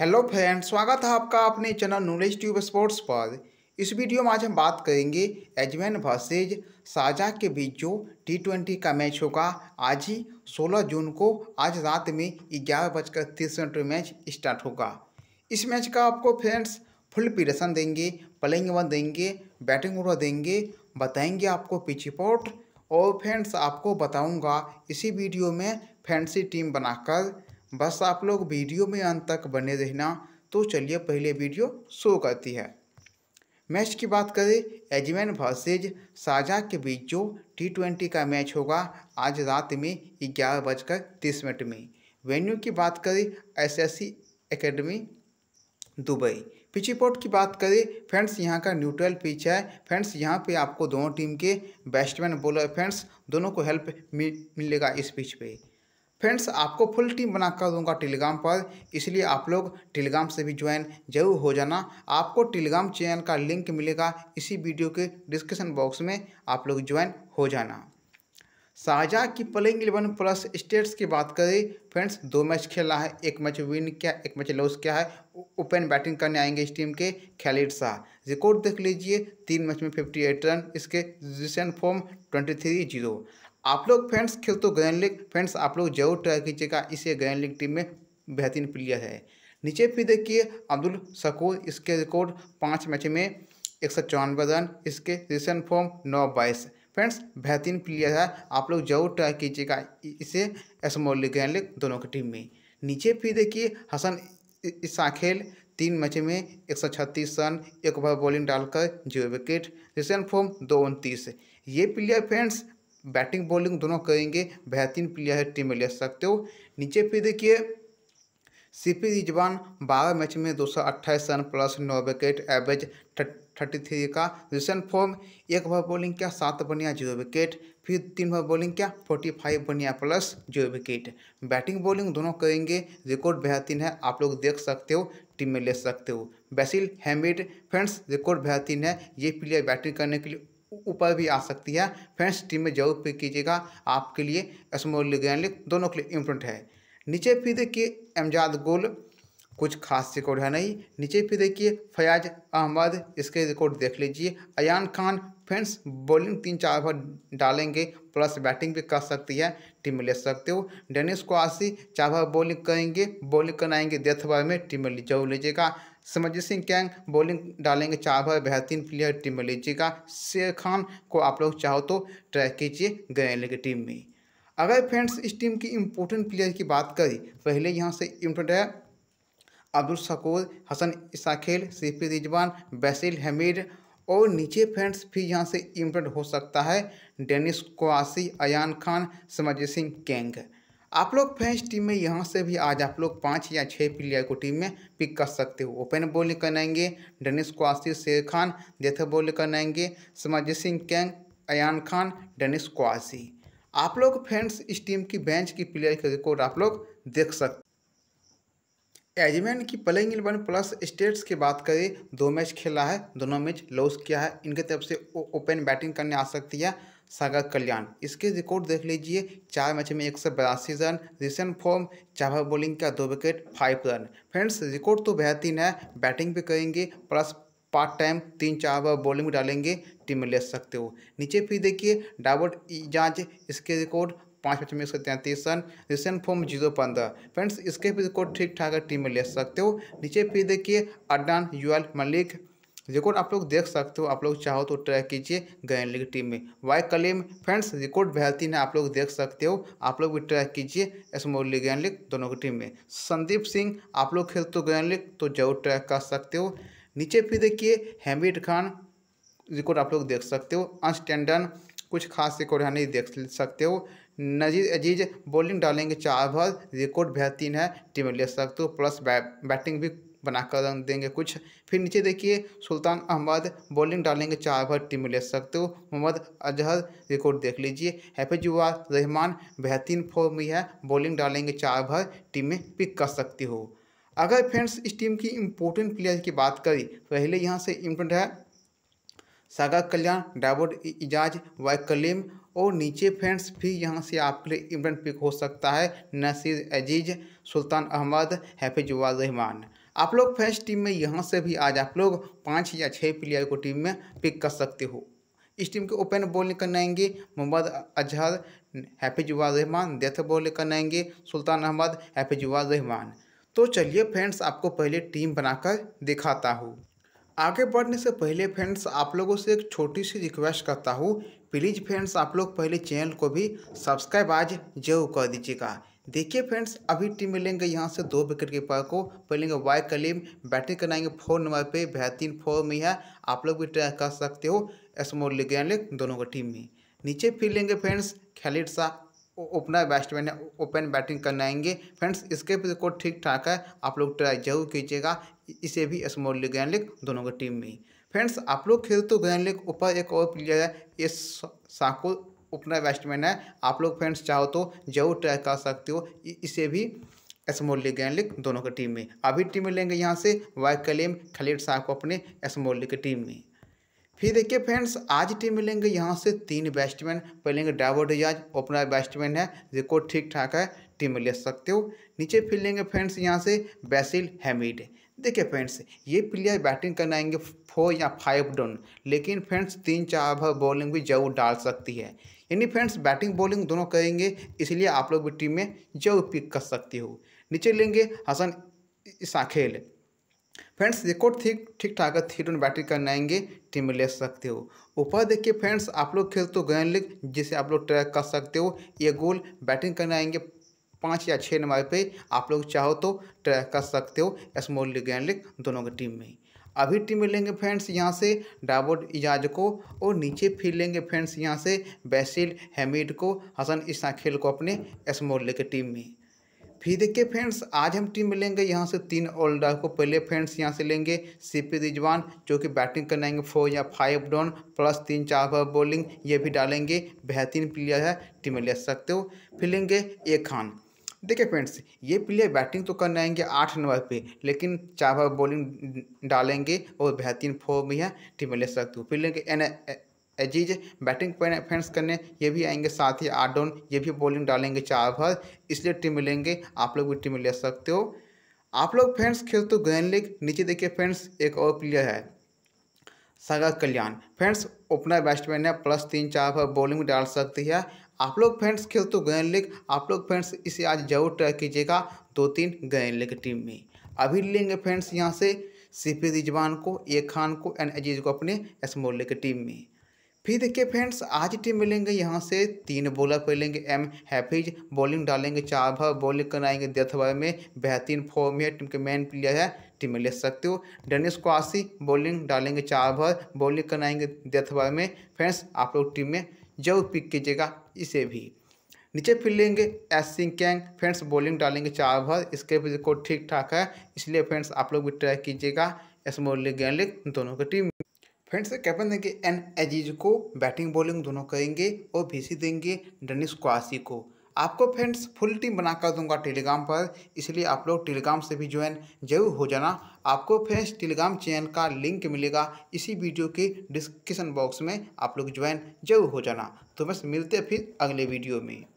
hello friend स्वागत है आपका अपने चैनल नॉलेज ट्यूब स्पोर्ट्स पर इस वीडियो में आज हम बात करेंगे एजमैन वर्सेज साजा के बीच जो टी ट्वेंटी का मैच होगा आज ही 16 जून को आज रात में ग्यारह बजकर तीस मिनट मैच स्टार्ट होगा इस मैच का आपको फ्रेंड्स फुल पिरेशन देंगे प्लेइंग वन देंगे बैटिंग ओवर देंगे बताएंगे आपको पिच रिपोर्ट और फ्रेंड्स आपको बताऊँगा इसी वीडियो में फैंसी टीम बनाकर बस आप लोग वीडियो में अंत तक बने रहना तो चलिए पहले वीडियो शो करती है मैच की बात करें एजमैन वर्सेज साजा के बीच जो टी ट्वेंटी का मैच होगा आज रात में ग्यारह बजकर तीस मिनट में वेन्यू की बात करें S S C academy Dubai pitch report की बात करें फ्रेंड्स यहाँ का न्यूट्रल पिच है फ्रेंड्स यहाँ पे आपको दोनों टीम के बैट्समैन बॉलर फ्रेंड्स दोनों को हेल्प मिलेगा इस पिच पे फ्रेंड्स आपको फुल टीम बनाकर दूंगा टेलीग्राम पर इसलिए आप लोग टेलीग्राम से भी ज्वाइन जरूर हो जाना आपको टेलीग्राम चैनल का लिंक मिलेगा इसी वीडियो के डिस्क्रिप्शन बॉक्स में आप लोग ज्वाइन हो जाना शाहजहा की प्लेइंग इलेवन प्लस स्टेट्स की बात करें फ्रेंड्स दो मैच खेला है एक मैच विन किया एक मैच लॉस किया है ओपन बैटिंग करने आएंगे इस टीम के खैलिड शाह रिकॉर्ड देख लीजिए तीन मैच में फिफ्टी एट रन इसके recent form twenty three zero आप लोग फ्रेंड्स खेल तो ग्रैंड लीग फ्रेंड्स आप लोग जरूर ट्राई कीजिएगा इसे ग्रैंड लीग टीम में बेहतरीन प्लेयर है नीचे फिर देखिए अब्दुल शकूर इसके रिकॉर्ड पाँच मैच में एक सौ चौरानवे रन इसके रिसेंट फॉर्म नौ बाईस फ्रेंड्स बेहतरीन प्लेयर है आप लोग जरूर ट्राई कीजिएगा इसे स्मॉल लीग ग्रैंड लीग दोनों की टीम में नीचे फिर देखिए हसन खेल तीन मैच में एक सौ छत्तीस रन एक ओवर बॉलिंग डालकर जीरो विकेट रिसेंट फॉर्म दो उनतीस ये प्लेयर फ्रेंड्स बैटिंग बॉलिंग दोनों करेंगे बेहतरीन प्लेयर है टीम में ले सकते हो नीचे फिर देखिए सीपी रिजवान बारह मैच में दो सौ अट्ठाईस रन प्लस नौ विकेट एवरेज थर्टी थ्री का रिसेंट फॉर्म एक ओवर बॉलिंग क्या सात बनिया जीरो विकेट फिर तीन ओवर बॉलिंग क्या फोर्टी फाइव बनिया plus zero wicket batting bowling दोनों करेंगे रिकॉर्ड बेहतरीन है आप लोग देख सकते हो टीम में ले सकते हो बैसिल हैमिड फ्रेंड्स रिकॉर्ड बेहतरीन है ये प्लेयर बैटिंग करने के लिए ऊपर भी आ सकती है फ्रेंड्स टीम में जरूर पिक कीजिएगा आपके लिए स्मॉल लीग एंड लीग दोनों के लिए इम्पोर्टेंट है नीचे फिर देखिए एमजाद गोल कुछ खास रिकॉर्ड है नहीं नीचे फिर देखिए फयाज अहमद इसके रिकॉर्ड देख लीजिए अयान खान फ्रेंड्स बॉलिंग तीन चार ओवर डालेंगे प्लस बैटिंग भी कर सकती है टीम में ले सकते हो डेनिस क्वासी चार ओवर बॉलिंग करेंगे बॉलिंग कराएंगे डेथ ओवर में टीम में जरूर लीजिएगा समरजीत सिंह कैंग बॉलिंग डालेंगे चार ओवर बेहतरीन प्लेयर टीम में लीजिएगा शेर खान को आप लोग चाहो तो ट्रैक कीजिए गए की टीम में अगर फ्रेंड्स इस टीम की इम्पोर्टेंट प्लेयर की बात करें पहले यहाँ से इम्पोर्टेंट है अब्दुल शकूर हसन इसाखेल सीफी रिजवान बैसिल हमीद और नीचे फ्रेंड्स भी यहाँ से इम्पोर्ट हो सकता है डेनिस कोआसी अयान खान समरजीत सिंह कैंग आप लोग फ्रेंड्स टीम में यहाँ से भी आज आप लोग पाँच या छः प्लेयर को टीम में पिक कर सकते हो ओपन बॉलिंग करनाएंगे Dennis Kwasi Sher Khan death bowling करनाएंगे समरजीत सिंह कैंग अयान खान डेनिस कोआसी आप लोग फ्रेंड्स इस टीम की बेंच की प्लेयर के रिकॉर्ड आप लोग देख सकते एजमैन की प्लेइंग इलेवन प्लस स्टेट्स की बात करें दो मैच खेला है दोनों मैच लॉस किया है इनके तरफ से ओपन बैटिंग करने आ सकती है सागर कल्याण इसके रिकॉर्ड देख लीजिए चार मैच में एक सौ बयासी run recent form over bowling का दो wicket five run friends record तो बेहतरीन है बैटिंग भी करेंगे प्लस पार्ट टाइम तीन चार बार बॉलिंग डालेंगे टीम में ले सकते हो नीचे फिर देखिए डाबर्ट जांच इसके रिकॉर्ड पाँच मैच में एक सौ तैंतीस रन रिसेंट फॉर्म जीरो पंद्रह फ्रेंड्स इसके भी रिकॉर्ड ठीक ठाक टीम में ले सकते हो नीचे फिर देखिए अड्डान यूएल मलिक रिकॉर्ड आप लोग देख सकते हो आप लोग चाहो तो ट्रैक कीजिए गयन लीग टीम में वाई कलीम फ्रेंड्स रिकॉर्ड बेहतरीन है आप लोग देख सकते हो आप लोग भी ट्रैक कीजिए स्मॉल लीग गैन लीग दोनों की टीम में संदीप सिंह आप लोग खेलते हो गैन लीग तो जरूर ट्रैक कर सकते हो नीचे फिर देखिए हैमिड खान रिकॉर्ड आप लोग देख सकते हो अंश टेंडन कुछ खास रिकॉर्ड यहाँ नहीं देख सकते हो नजीर अजीज बॉलिंग डालेंगे चार ओवर रिकॉर्ड बेहतरीन है टीम ले सकते हो प्लस बैटिंग भी बनाकर रंग देंगे कुछ फिर नीचे देखिए सुल्तान अहमद बॉलिंग डालेंगे चार ओवर टीम ले सकते हो मोहम्मद अजहर रिकॉर्ड देख लीजिए युवा रहमान बेहतरीन फॉर्म में है बॉलिंग डालेंगे चार ओवर टीम में पिक कर सकते हो अगर फ्रेंड्स इस टीम की इम्पोर्टेंट प्लेयर की बात करें पहले यहाँ से इम्पोर्टेंट है सागर कल्याण डाबोड इजाज वाई कलीम और नीचे फ्रेंड्स भी यहाँ से आपके लिए इमरान पिक हो सकता है नसीर अजीज सुल्तान अहमद हैफिजुल रहमान आप लोग फ्रेंड्स टीम में यहाँ से भी आज आप लोग पाँच या छः प्लेयर को टीम में पिक कर सकते हो इस टीम के ओपन बॉलिंग करने आएंगे मोहम्मद अजहर हैफिजुल रहमान डेथ बॉलिंग करने आएंगे सुल्तान अहमद हैफिजुल रहमान तो चलिए फ्रेंड्स आपको पहले टीम बनाकर दिखाता हूँ आगे बढ़ने से पहले फ्रेंड्स आप लोगों से एक छोटी सी रिक्वेस्ट करता हूँ प्लीज़ फ्रेंड्स आप लोग पहले चैनल को भी सब्सक्राइब आज जरूर कर दीजिएगा देखिए फ्रेंड्स अभी टीम मिलेंगे यहाँ से दो विकेट कीपर को पहलेंगे वाई कलीम बैटिंग कराएंगे फोर नंबर पे बेहतरीन फोर में है आप लोग भी ट्राई कर सकते हो स्मॉल लीग दोनों की टीम में नीचे फिर लेंगे friends Khalid Shah opener batsman है ओपन बैटिंग करने आएंगे फ्रेंड्स इसके रिकॉर्ड ठीक ठाक है आप लोग ट्राई जरूर कीजिएगा इसे भी स्मॉल लीग ग्रैंड लीग दोनों की टीम में फ्रेंड्स आप लोग खेल तो ग्रैंड लीग ऊपर एक और प्लेयर है ये साकुल ओपनर बैट्समैन है आप लोग फ्रेंड्स चाहो तो जरूर ट्राई कर सकते हो इसे भी स्मॉल लीग ग्रैंड लीग दोनों की टीम में अभी टीम में लेंगे यहाँ से वाई कलेम खलीड साहब को अपने स्मॉल लीग की टीम में फिर देखिए फ्रेंड्स आज टीम मिलेंगे यहाँ से तीन बैट्समैन पहलेंगे डावर डिजाज ओपनर बैट्समैन है जिसको ठीक ठाक है टीम ले सकते हो नीचे फिर लेंगे फ्रेंड्स यहाँ से बैसिल हैमिड देखिए फ्रेंड्स ये प्लेयर बैटिंग करने आएंगे फोर या फाइव डाउन लेकिन फ्रेंड्स तीन चार भर बॉलिंग भी जरूर डाल सकती है यानी फ्रेंड्स बैटिंग बॉलिंग दोनों करेंगे इसलिए आप लोग भी टीम में जरूर पिक कर सकती हो नीचे लेंगे हसन साखेल फ्रेंड्स देखो ठीक ठीक ठाक थ्री रन बैटरी करने आएंगे टीम ले सकते हो ऊपर देखिए फ्रेंड्स आप लोग खेल तो गैन लिख जिसे आप लोग ट्रैक कर सकते हो ये गोल बैटिंग करने आएंगे पाँच या छः नंबर पे आप लोग चाहो तो ट्रैक कर सकते हो स्मॉल लीग गैन लिख दोनों की टीम में अभी टीम में लेंगे फ्रेंड्स यहाँ से डाबोड इजाज को और नीचे फिर लेंगे फ्रेंड्स यहाँ से बैसिल हैमिड को हसन खेल को अपने स्मॉल लीग टीम में फिर देखिए फ्रेंड्स आज हम टीम मिलेंगे यहाँ से तीन ऑलराउंडर को पहले फ्रेंड्स यहाँ से लेंगे पी रिजवान जो कि बैटिंग करने आएंगे फोर या फाइव डाउन प्लस तीन चार ओवर बॉलिंग ये भी डालेंगे बेहतरीन प्लेयर है टीम में ले सकते हो फिर लेंगे ए खान देखिए फ्रेंड्स ये प्लेयर बैटिंग तो करने आएंगे आठ नंबर पे लेकिन चार ओवर बॉलिंग डालेंगे और बेहतरीन फॉर्म में है टीम में ले सकते हो फिर लेंगे एन एजीज बैटिंग फेंस करने ये भी आएंगे साथ ही आठ डाउन ये भी बॉलिंग डालेंगे चार भर इसलिए टीम मिलेंगे आप लोग भी टीम ले सकते हो आप लोग फ्रेंड्स खेलते हो गैन लीग नीचे देखिए फ्रेंड्स एक और प्लेयर है Sagar Kalyan friends opener batsman है प्लस तीन चार पर बॉलिंग भी डाल सकती है आप लोग फ्रेंड्स खेलते हो गैन लीग आप लोग फ्रेंड्स इसे आज जरूर ट्राई कीजिएगा दो तीन गैन लीग टीम में अभी लेंगे फ्रेंड्स यहाँ से सिफी रिजवान को ए खान को एंड अजीज को अपने स्मोल लीग टीम में फिर देखिए फ्रेंड्स आज टीम मिलेंगे यहाँ से तीन बॉलर खेलेंगे एम हैफीज बॉलिंग डालेंगे चार भर बॉलिंग कराएंगे डेथ ओवर में बेहतरीन फॉर्म में टीम के मेन प्लेयर है टीम में ले सकते हो डेनिस क्वासी बॉलिंग डालेंगे चार भर बॉलिंग कराएंगे डेथ ओवर में फ्रेंड्स आप लोग टीम में जरूर पिक कीजिएगा इसे भी नीचे फिर लेंगे S Singh Kang friends bowling डालेंगे चार भर इसके को ठीक ठाक है इसलिए फ्रेंड्स आप लोग भी ट्राई कीजिएगा एस लीग गेंद दोनों की टीम फ्रेंड्स तो कैप्टन देंगे एन एजीज को बैटिंग बॉलिंग दोनों करेंगे और भीसी देंगे डनिस क्वासी को आपको फ्रेंड्स फुल टीम बनाकर दूंगा टेलीग्राम पर इसलिए आप लोग टेलीग्राम से भी ज्वाइन जरूर हो जाना आपको फ्रेंड्स टेलीग्राम चैनल का लिंक मिलेगा इसी वीडियो के डिस्क्रिप्शन बॉक्स में आप लोग ज्वाइन जरूर हो जाना तो बस मिलते फिर अगले वीडियो में